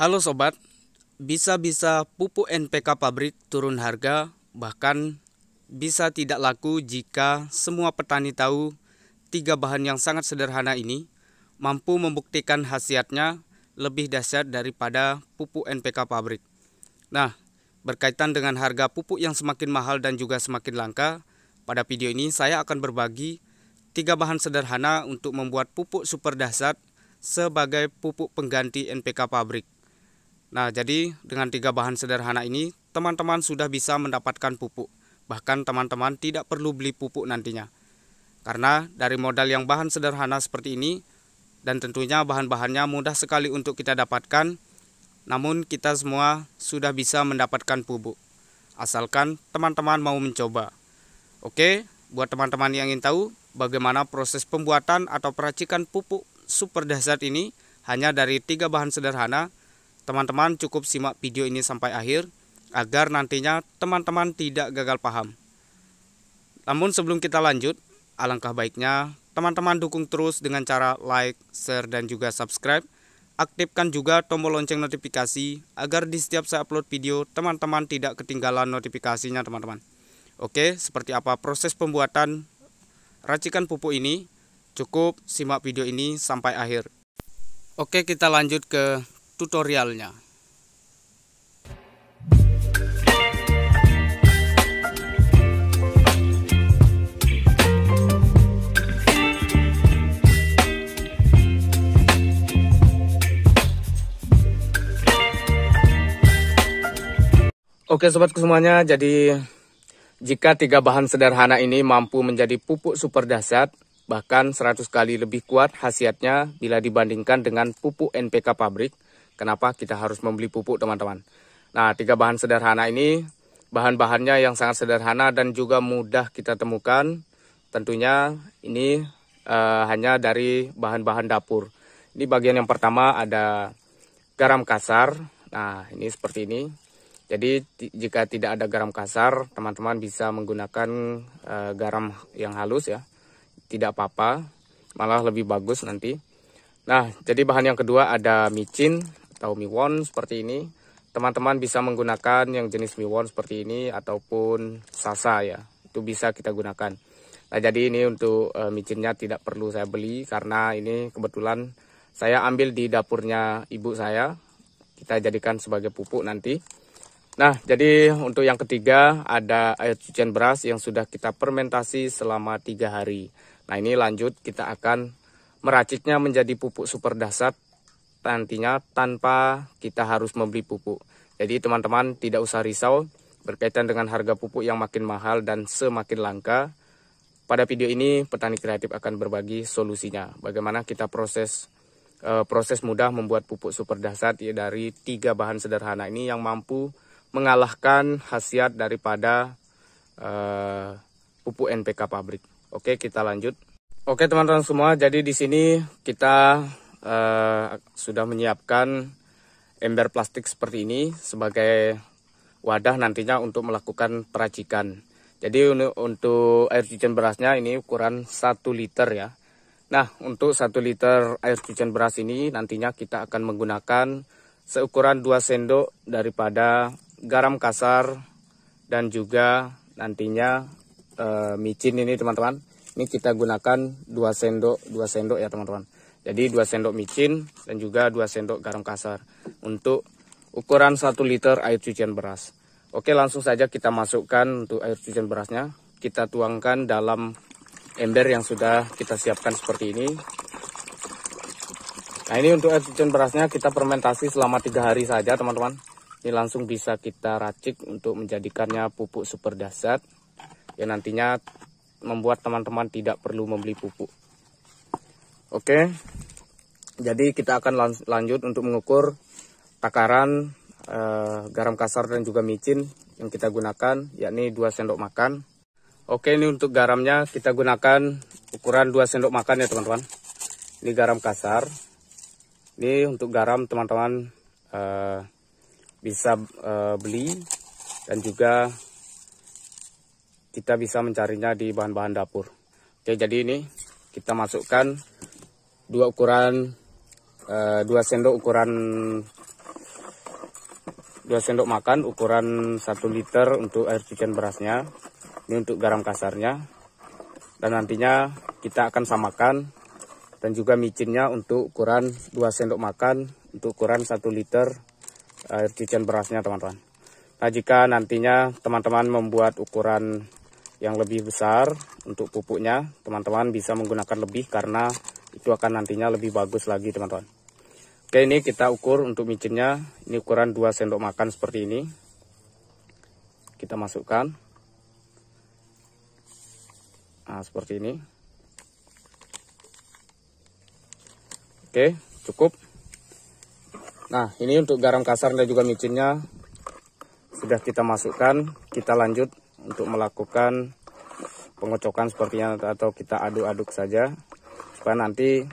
Halo sobat, bisa-bisa pupuk NPK pabrik turun harga, bahkan bisa tidak laku jika semua petani tahu tiga bahan yang sangat sederhana ini mampu membuktikan khasiatnya lebih dahsyat daripada pupuk NPK pabrik. Nah, berkaitan dengan harga pupuk yang semakin mahal dan juga semakin langka, pada video ini saya akan berbagi tiga bahan sederhana untuk membuat pupuk super dahsyat sebagai pupuk pengganti NPK pabrik. Nah, jadi dengan tiga bahan sederhana ini, teman-teman sudah bisa mendapatkan pupuk. Bahkan teman-teman tidak perlu beli pupuk nantinya. Karena dari modal yang bahan sederhana seperti ini, dan tentunya bahan-bahannya mudah sekali untuk kita dapatkan, namun kita semua sudah bisa mendapatkan pupuk. Asalkan teman-teman mau mencoba. Oke, buat teman-teman yang ingin tahu bagaimana proses pembuatan atau peracikan pupuk super dasar ini, hanya dari tiga bahan sederhana, Teman-teman cukup simak video ini sampai akhir agar nantinya teman-teman tidak gagal paham. Namun sebelum kita lanjut, alangkah baiknya teman-teman dukung terus dengan cara like, share, dan juga subscribe. Aktifkan juga tombol lonceng notifikasi agar di setiap saya upload video teman-teman tidak ketinggalan notifikasinya teman-teman. Oke, seperti apa proses pembuatan racikan pupuk ini? Cukup simak video ini sampai akhir. Oke, kita lanjut ke tutorialnya. Oke sobatku semuanya, jadi jika tiga bahan sederhana ini mampu menjadi pupuk super dasar, bahkan 100 kali lebih kuat khasiatnya bila dibandingkan dengan pupuk NPK pabrik, Kenapa kita harus membeli pupuk teman-teman? Nah, tiga bahan sederhana ini bahan-bahannya yang sangat sederhana dan juga mudah kita temukan. Tentunya ini uh, hanya dari bahan-bahan dapur. Ini bagian yang pertama ada garam kasar. Nah, ini seperti ini. Jadi jika tidak ada garam kasar, teman-teman bisa menggunakan uh, garam yang halus ya. Tidak apa-apa, malah lebih bagus nanti. Nah, jadi bahan yang kedua ada micin atau miwon seperti ini. Teman-teman bisa menggunakan yang jenis miwon seperti ini ataupun sasa ya. Itu bisa kita gunakan. Nah, jadi ini untuk e, micinnya tidak perlu saya beli karena ini kebetulan saya ambil di dapurnya ibu saya. Kita jadikan sebagai pupuk nanti. Nah, jadi untuk yang ketiga ada air cucian beras yang sudah kita fermentasi selama tiga hari. Nah, ini lanjut kita akan meraciknya menjadi pupuk super dasar nantinya tanpa kita harus membeli pupuk. Jadi teman-teman tidak usah risau berkaitan dengan harga pupuk yang makin mahal dan semakin langka. Pada video ini petani kreatif akan berbagi solusinya. Bagaimana kita proses e, proses mudah membuat pupuk super dasar ya, dari tiga bahan sederhana ini yang mampu mengalahkan khasiat daripada e, pupuk NPK pabrik. Oke, kita lanjut. Oke, teman-teman semua, jadi di sini kita Eh, sudah menyiapkan ember plastik seperti ini sebagai wadah nantinya untuk melakukan peracikan. Jadi untuk air cucian berasnya ini ukuran 1 liter ya. Nah untuk 1 liter air cucian beras ini nantinya kita akan menggunakan seukuran 2 sendok daripada garam kasar dan juga nantinya e, micin ini teman-teman. Ini kita gunakan 2 sendok, 2 sendok ya teman-teman. Jadi 2 sendok micin dan juga 2 sendok garam kasar untuk ukuran 1 liter air cucian beras. Oke langsung saja kita masukkan untuk air cucian berasnya. Kita tuangkan dalam ember yang sudah kita siapkan seperti ini. Nah ini untuk air cucian berasnya kita fermentasi selama 3 hari saja teman-teman. Ini langsung bisa kita racik untuk menjadikannya pupuk super dasar. Yang nantinya membuat teman-teman tidak perlu membeli pupuk. Oke. Jadi kita akan lan lanjut untuk mengukur takaran eh, garam kasar dan juga micin yang kita gunakan yakni 2 sendok makan. Oke, ini untuk garamnya kita gunakan ukuran 2 sendok makan ya, teman-teman. Ini garam kasar. Ini untuk garam teman-teman eh, bisa eh, beli dan juga kita bisa mencarinya di bahan-bahan dapur. Oke, jadi ini kita masukkan dua ukuran uh, dua sendok ukuran dua sendok makan ukuran satu liter untuk air cucian berasnya ini untuk garam kasarnya dan nantinya kita akan samakan dan juga micinnya untuk ukuran dua sendok makan untuk ukuran satu liter air cucian berasnya teman-teman nah jika nantinya teman-teman membuat ukuran yang lebih besar untuk pupuknya teman-teman bisa menggunakan lebih karena itu akan nantinya lebih bagus lagi teman-teman oke ini kita ukur untuk micinnya ini ukuran 2 sendok makan seperti ini kita masukkan nah seperti ini oke cukup nah ini untuk garam kasar dan juga micinnya sudah kita masukkan kita lanjut untuk melakukan pengocokan sepertinya atau kita aduk-aduk saja supaya nanti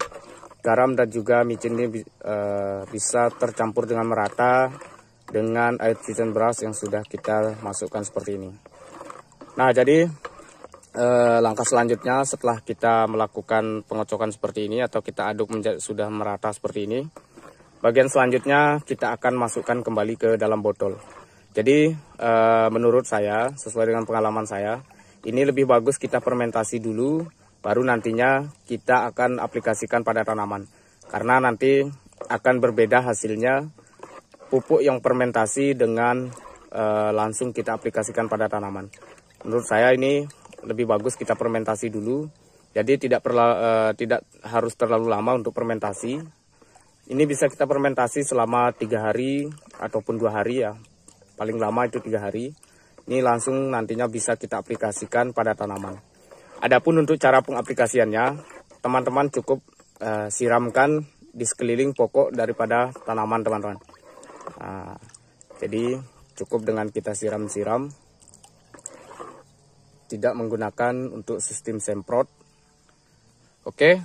garam dan juga micin ini e, bisa tercampur dengan merata dengan air kitchen brush yang sudah kita masukkan seperti ini. Nah, jadi e, langkah selanjutnya setelah kita melakukan pengocokan seperti ini atau kita aduk menjadi sudah merata seperti ini, bagian selanjutnya kita akan masukkan kembali ke dalam botol. Jadi e, menurut saya, sesuai dengan pengalaman saya, ini lebih bagus kita fermentasi dulu baru nantinya kita akan aplikasikan pada tanaman. Karena nanti akan berbeda hasilnya pupuk yang fermentasi dengan e, langsung kita aplikasikan pada tanaman. Menurut saya ini lebih bagus kita fermentasi dulu. Jadi tidak perla, e, tidak harus terlalu lama untuk fermentasi. Ini bisa kita fermentasi selama tiga hari ataupun dua hari ya. Paling lama itu tiga hari. Ini langsung nantinya bisa kita aplikasikan pada tanaman. Adapun untuk cara pengaplikasiannya, teman-teman cukup uh, siramkan di sekeliling pokok daripada tanaman teman-teman. Nah, jadi cukup dengan kita siram-siram, tidak menggunakan untuk sistem semprot. Oke,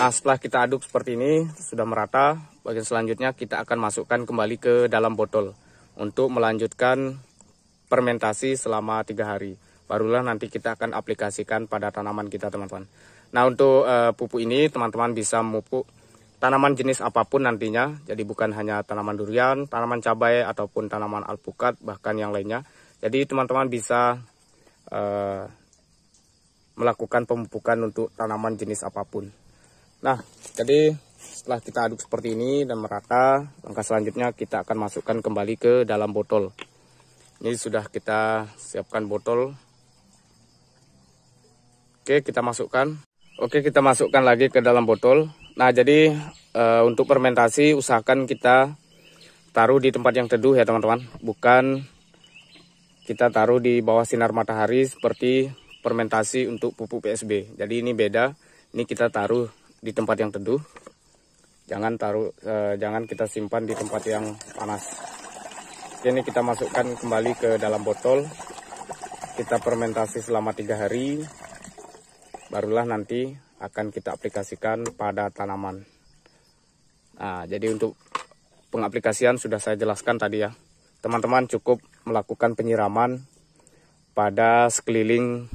nah setelah kita aduk seperti ini sudah merata, bagian selanjutnya kita akan masukkan kembali ke dalam botol untuk melanjutkan fermentasi selama tiga hari barulah nanti kita akan aplikasikan pada tanaman kita teman-teman. Nah untuk uh, pupuk ini teman-teman bisa memupuk tanaman jenis apapun nantinya, jadi bukan hanya tanaman durian, tanaman cabai ataupun tanaman alpukat bahkan yang lainnya. Jadi teman-teman bisa uh, melakukan pemupukan untuk tanaman jenis apapun. Nah jadi setelah kita aduk seperti ini dan merata, langkah selanjutnya kita akan masukkan kembali ke dalam botol. Ini sudah kita siapkan botol Oke, kita masukkan. Oke, kita masukkan lagi ke dalam botol. Nah, jadi e, untuk fermentasi usahakan kita taruh di tempat yang teduh ya, teman-teman. Bukan kita taruh di bawah sinar matahari seperti fermentasi untuk pupuk PSB. Jadi ini beda. Ini kita taruh di tempat yang teduh. Jangan taruh e, jangan kita simpan di tempat yang panas. Oke, ini kita masukkan kembali ke dalam botol. Kita fermentasi selama tiga hari barulah nanti akan kita aplikasikan pada tanaman. Nah, jadi untuk pengaplikasian sudah saya jelaskan tadi ya. Teman-teman cukup melakukan penyiraman pada sekeliling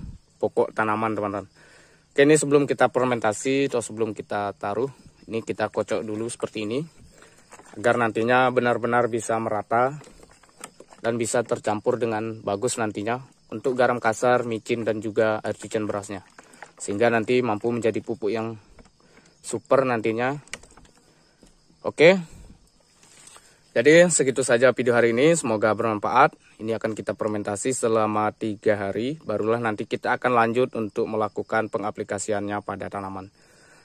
pokok tanaman teman-teman. Oke ini sebelum kita fermentasi atau sebelum kita taruh, ini kita kocok dulu seperti ini. Agar nantinya benar-benar bisa merata dan bisa tercampur dengan bagus nantinya untuk garam kasar, micin dan juga air cucian berasnya sehingga nanti mampu menjadi pupuk yang super nantinya oke jadi segitu saja video hari ini semoga bermanfaat ini akan kita fermentasi selama tiga hari barulah nanti kita akan lanjut untuk melakukan pengaplikasiannya pada tanaman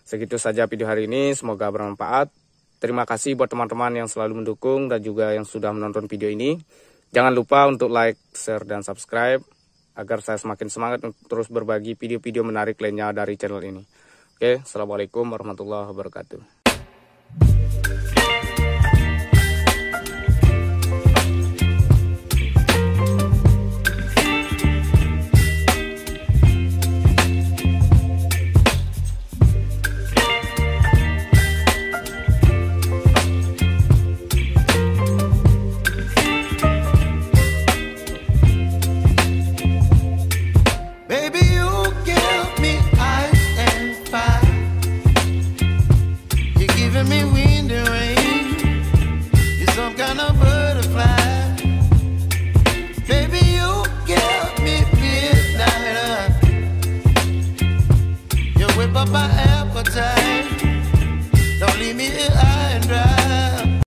segitu saja video hari ini semoga bermanfaat terima kasih buat teman-teman yang selalu mendukung dan juga yang sudah menonton video ini jangan lupa untuk like share dan subscribe agar saya semakin semangat untuk terus berbagi video-video menarik lainnya dari channel ini. Oke, Assalamualaikum warahmatullahi wabarakatuh.